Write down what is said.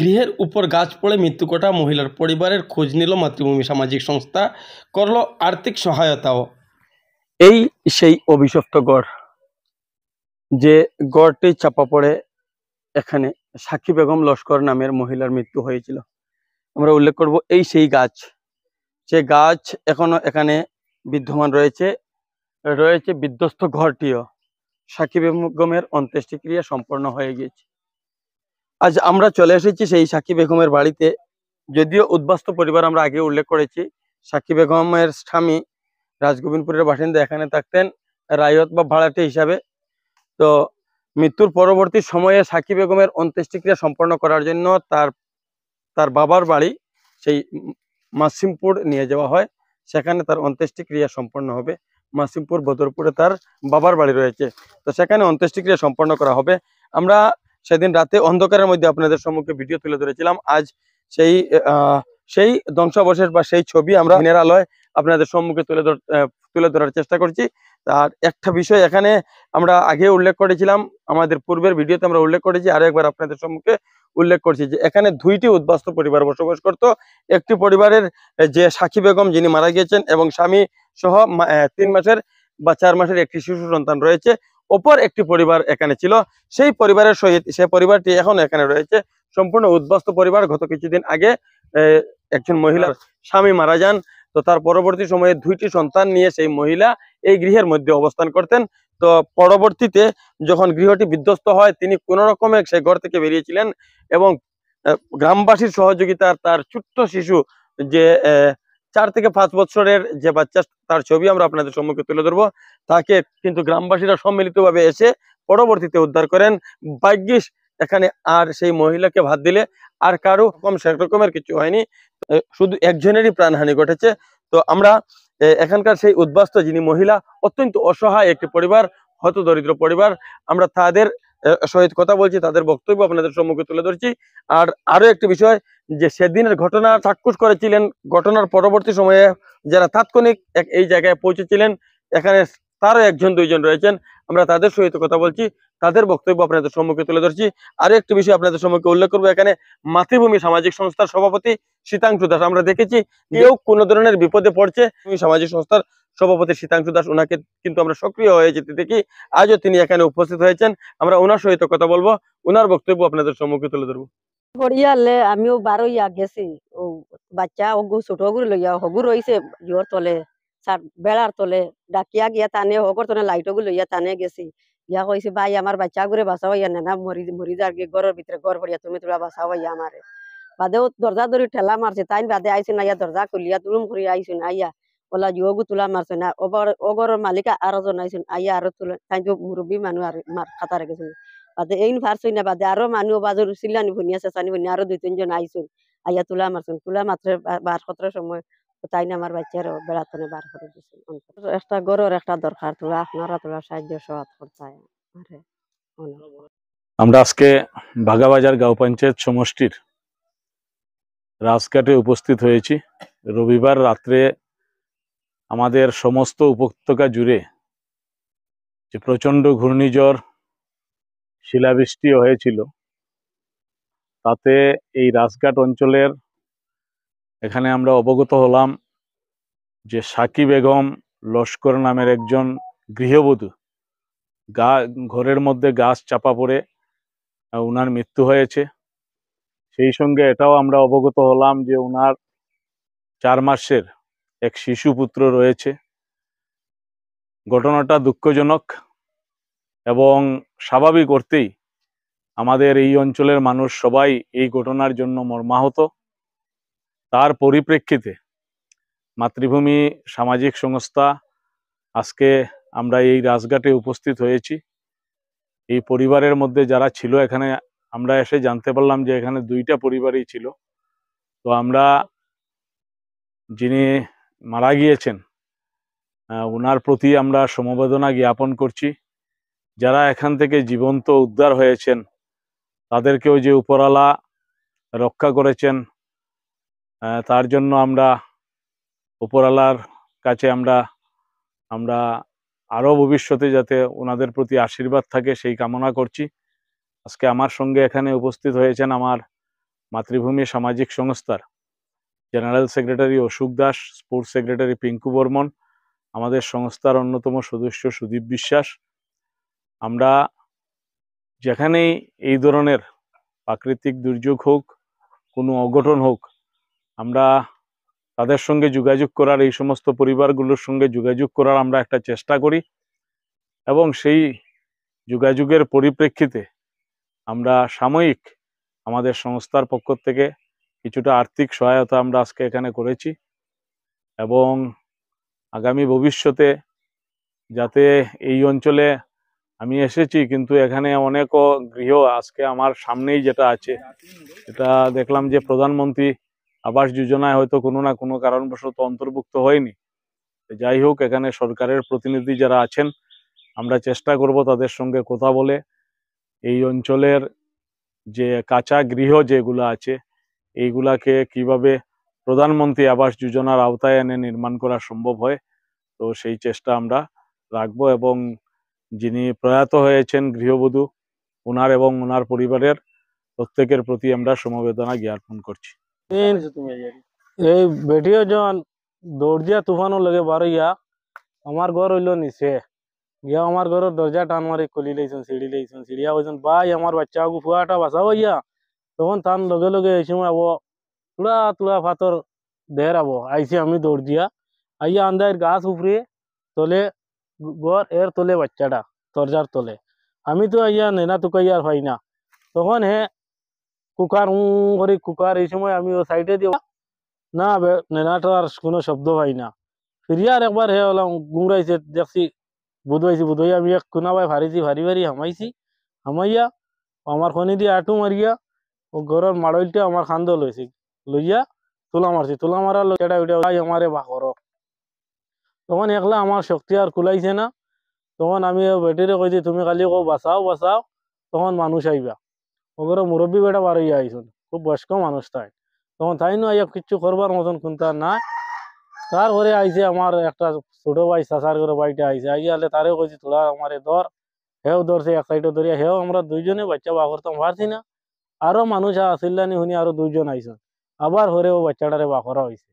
গৃহের উপর গাছ পড়ে মৃত্যু কোটা মহিলার পরিবারের খোঁজ নিল মাতৃভূমি সামাজিক সংস্থা করল আর্থিক সহায়তাও এই সেই অভিশপ্ত গড় যে গড়টি চাপা পড়ে এখানে সাক্ষী বেগম লস্কর নামের মহিলার মৃত্যু হয়েছিল আমরা উল্লেখ করব এই সেই গাছ সে গাছ এখনো এখানে বিদ্যমান রয়েছে রয়েছে বিধ্বস্ত ঘরটিও সাকিব বেগমের অন্ত্যেষ্টিক্রিয়া সম্পন্ন হয়ে গিয়েছে আজ আমরা চলে এসেছি সেই সাকিব বেগমের বাড়িতে যদিও উদ্বাস্ত পরিবার আমরা আগে উল্লেখ করেছি সাকিব বেগমের স্বামী রাজগোবিন্দপুরের বাসিন্দা এখানে থাকতেন রায়ত বা ভাড়াটে হিসাবে তো মৃত্যুর পরবর্তী সময়ে সাকিব বেগমের অন্ত্যেষ্টিক্রিয়া সম্পন্ন করার জন্য তার তার বাবার বাড়ি সেই মাসিমপুর নিয়ে যাওয়া হয় সেখানে তার অন্ত্যেষ্টিক্রিয়া সম্পন্ন হবে মাসিমপুর বদরপুরে তার বাবার বাড়ি রয়েছে তো সেখানে অন্ত্যেষ্টিক্রিয়া সম্পন্ন করা হবে আমরা সেদিন রাতে অন্ধকারের মধ্যে আপনাদের সম্মুখে ভিডিও তুলে ধরেছিলাম আজ সেই সেই ধ্বংসাবশেষ বা সেই ছবি আমরা মিনারালয় আপনাদের সম্মুখে তুলে তুলে ধরার চেষ্টা করছি আর একটা বিষয় এখানে আমরা আগে উল্লেখ করেছিলাম আমাদের পূর্বের ভিডিওতে আমরা উল্লেখ করেছি আরো একবার আপনাদের সম্মুখে উল্লেখ করছি যে এখানে দুইটি উদ্বাস্ত পরিবার বসবাস করত একটি পরিবারের যে সাক্ষী বেগম যিনি মারা গিয়েছেন এবং স্বামী সহ তিন মাসের বা চার মাসের একটি শিশু সন্তান রয়েছে ওপর একটি পরিবার এখানে ছিল সেই পরিবারের সহিত সে পরিবারটি এখন এখানে রয়েছে সম্পূর্ণ উদ্বস্ত পরিবার গত কিছুদিন আগে একজন মহিলার স্বামী মারা যান তো তার পরবর্তী সময়ে দুইটি সন্তান নিয়ে সেই মহিলা এই গৃহের মধ্যে অবস্থান করতেন তো পরবর্তীতে যখন গৃহটি বিধ্বস্ত হয় তিনি কোন রকমে সেই ঘর থেকে বেরিয়েছিলেন এবং গ্রামবাসীর সহযোগিতার তার ছোট্ট শিশু যে চার থেকে পাঁচ বছরের যে বাচ্চা তার ছবি আমরা আপনাদের সম্মুখে তুলে ধরবো তাকে কিন্তু গ্রামবাসীরা সম্মিলিতভাবে এসে পরবর্তীতে উদ্ধার করেন ভাগ্যিস এখানে আর সেই মহিলাকে ভাত দিলে আর কারো কম সেরকমের কিছু হয়নি শুধু একজনেরই প্রাণহানি ঘটেছে তো আমরা এখানকার সেই উদ্বাস্ত যিনি মহিলা অত্যন্ত অসহায় একটি পরিবার হত দরিদ্র পরিবার আমরা তাদের সহিত কথা বলছি তাদের বক্তব্য আপনাদের সম্মুখে তুলে ধরছি আর আরও একটি বিষয় যে সেদিনের ঘটনা চাক্ষুষ করেছিলেন ঘটনার পরবর্তী সময়ে যারা তাৎক্ষণিক এই জায়গায় পৌঁছেছিলেন এখানে তারও একজন দুইজন রয়েছেন আমরা তাদের সহিত কথা বলছি তাদের বক্তব্য আপনাদের সম্মুখে তুলে ধরছি আরো একটি বিষয় আপনাদের সম্মুখে উল্লেখ করবো এখানে মাতৃভূমি সামাজিক সংস্থার সভাপতি শীতাংশু দাস আমরা দেখেছি কেউ কোনো ধরনের বিপদে পড়ছে সামাজিক সংস্থার সভাপতি শীতাংশু দাস ওনাকে কিন্তু আমরা সক্রিয় হয়ে যেতে দেখি আজও তিনি এখানে উপস্থিত হয়েছেন আমরা ওনার সহিত কথা বলবো ওনার বক্তব্য আপনাদের সম্মুখে তুলে ধরবো আমিও বারো ইয়া গেছি ও বাচ্চা হগু ছোট হগুর লইয়া হগু রয়েছে জোর তলে সার বেড়ার তলে ডাকিয়া গিয়া তানে হগর তনে লাইট হগু লইয়া তানে গেছি ইয়া কইছে ভাই আমার বাচ্চা ঘুরে বাসা ইয়া নেনা মরি মরি যার গিয়ে ঘরের ভিতরে ঘর ভরিয়া তুমি তোরা বাসা ইয়া আমারে বাদেও দরজা ধরি ঠেলা মারছে তাই বাদে আইসি না ইয়া দরজা খুলিয়া তুলুম ঘুরিয়া আইসি না ইয়া ওলা যোগু তুলা মারছে না ওবার ওগরের মালিকা আরো জনাইছেন আইয়া আরো তোলা তাই মুরব্বী মানু আর মার খাতা রেখেছেন বাদে এইন ফারছই না বাদে আরো মানুষ বাজুর সিল্লানি ভনিয়া সানি ভুনিয়া আরো দুই তিনজন আইছেন আইয়া তুলা মারছেন তুলা মাত্র বার সতেরো সময় তাই না আমার বাচ্চারও বেড়াতনে বার করে দিয়েছেন একটা গরর একটা দরকার তোলা আপনারা তোলা সাহায্য সহাত করছায় আরে আমরা আজকে বাগাবাজার গাঁও পঞ্চায়েত সমষ্টির রাজঘাটে উপস্থিত হয়েছি রবিবার রাত্রে আমাদের সমস্ত উপত্যকা জুড়ে যে প্রচণ্ড ঘূর্ণিঝড় শিলাবৃষ্টিও হয়েছিল তাতে এই রাজঘাট অঞ্চলের এখানে আমরা অবগত হলাম যে সাকি বেগম লস্কর নামের একজন গৃহবধূ গা ঘরের মধ্যে গাছ চাপা পড়ে ওনার মৃত্যু হয়েছে সেই সঙ্গে এটাও আমরা অবগত হলাম যে ওনার চার মাসের এক শিশু পুত্র রয়েছে ঘটনাটা দুঃখজনক এবং স্বাভাবিক অর্থেই আমাদের এই অঞ্চলের মানুষ সবাই এই ঘটনার জন্য মর্মাহত তার পরিপ্রেক্ষিতে মাতৃভূমি সামাজিক সংস্থা আজকে আমরা এই রাজঘাটে উপস্থিত হয়েছি এই পরিবারের মধ্যে যারা ছিল এখানে আমরা এসে জানতে পারলাম যে এখানে দুইটা পরিবারই ছিল তো আমরা যিনি মারা গিয়েছেন ওনার প্রতি আমরা সমবেদনা জ্ঞাপন করছি যারা এখান থেকে জীবন্ত উদ্ধার হয়েছেন তাদেরকেও যে উপরালা রক্ষা করেছেন তার জন্য আমরা উপরালার কাছে আমরা আমরা আরও ভবিষ্যতে যাতে ওনাদের প্রতি আশীর্বাদ থাকে সেই কামনা করছি আজকে আমার সঙ্গে এখানে উপস্থিত হয়েছেন আমার মাতৃভূমি সামাজিক সংস্থার general secretary Ashok Das sports secretary Pinku Barman আমাদের সংস্থার অন্যতম সদস্য সুদীপ বিশ্বাস আমরা যেখানেই এই ধরনের প্রাকৃতিক দুর্যোগ হোক কোনো অঘটন হোক আমরা তাদের সঙ্গে যোগাযোগ করার এই সমস্ত পরিবারগুলোর সঙ্গে যোগাযোগ করার আমরা একটা চেষ্টা করি এবং সেই যোগাযোগের পরিপ্রেক্ষিতে আমরা সাময়িক আমাদের সংস্থার পক্ষ থেকে কিছুটা আর্থিক সহায়তা আমরা আজকে এখানে করেছি এবং আগামী ভবিষ্যতে যাতে এই অঞ্চলে আমি এসেছি কিন্তু এখানে অনেক গৃহ আজকে আমার সামনেই যেটা আছে এটা দেখলাম যে প্রধানমন্ত্রী আবাস যোজনায় হয়তো কোনো না কোনো কারণবশত অন্তর্ভুক্ত হয়নি যাই হোক এখানে সরকারের প্রতিনিধি যারা আছেন আমরা চেষ্টা করব তাদের সঙ্গে কথা বলে এই অঞ্চলের যে কাঁচা গৃহ যেগুলো আছে এইগুলাকে কিভাবে প্রধানমন্ত্রী আবাস যোজনার আওতায় এনে নির্মাণ করা সম্ভব হয় তো সেই চেষ্টা আমরা রাখব এবং যিনি প্রয়াত হয়েছেন গৃহবধূ ওনার এবং ওনার পরিবারের প্রত্যেকের প্রতি আমরা সমবেদনা জ্ঞাপন করছি এই বেটিও যখন দরজা তুফানো লাগে ইয়া আমার ঘর হইল নিচে ইয়া আমার ঘরের দরজা টান মারি খুলি লইছেন সিঁড়ি লইছেন সিঁড়িয়া হয়েছেন ভাই আমার বাচ্চা আগু ফুয়াটা বাসা ইয়া তোহন তান লগে লগে এই সময় ও তুলা তুলা পাথর দেরাবো আইছি আমি দৌড় দিয়া আইয়া আnder গাসু ফরি তলে গোর এর তলে বাচ্চাটা তোরজার তলে আমি তো আইয়া নেনাত কইয়ার হই না তখনে কুকারু হরে কুকার এই সময় আমি ও সাইডে দিবা না নেনাটার কোন শব্দ হয় না ফরি আর একবার হেলা গুংরাইছে দেখছি বুধাইছি বুধাই আমি এক কোনা বাই ভাড়িছি ভাড়ি ভাড়ি হামাইছি হামাইয়া আমার খনি দি আটু মারিয়া ঘরের মাড়ইলটা আমার খান্দ লইছি লইয়া তুলা মারছি তুলা মারার এটা ওইটা ভাই আমারে বা করো তখন একলা আমার শক্তি আর খুলাইছে না তখন আমি বেটিরে কইছি তুমি খালি কো বাঁচাও বাঁচাও তখন মানুষ আইবা ওগর মুরব্বী বেটা বার হইয়া আইসুন খুব বয়স্ক মানুষ তাই তখন তাই নয় কিচ্ছু করবার মতন কোনটা নাই তারপরে আইছে আমার একটা ছোট ভাই চাষার ঘরে বাড়িটা আইছে আইয়ালে তারে কইছি তোলা আমারে ধর হেও ধরছে এক সাইডে ধরিয়া হেও আমরা দুইজনে বাচ্চা বা করতাম পারছি না আরো মানুষ নি শুনি আরো দুইজন আইসন আবার হরে ও বাচ্চাটারে বাখরা হয়েছে